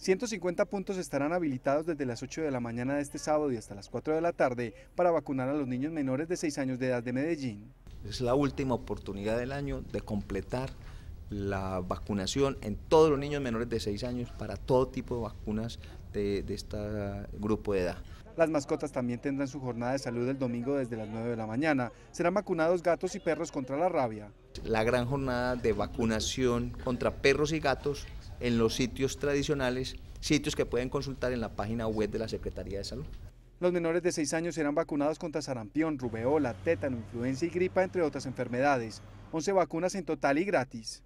150 puntos estarán habilitados desde las 8 de la mañana de este sábado y hasta las 4 de la tarde para vacunar a los niños menores de 6 años de edad de Medellín. Es la última oportunidad del año de completar la vacunación en todos los niños menores de 6 años para todo tipo de vacunas de, este grupo de edad. Las mascotas también tendrán su jornada de salud el domingo desde las 9 de la mañana. Serán vacunados gatos y perros contra la rabia. La gran jornada de vacunación contra perros y gatos en los sitios tradicionales, sitios que pueden consultar en la página web de la Secretaría de Salud. Los menores de 6 años serán vacunados contra sarampión, rubeola, tétano, influenza y gripa, entre otras enfermedades. 11 vacunas en total y gratis.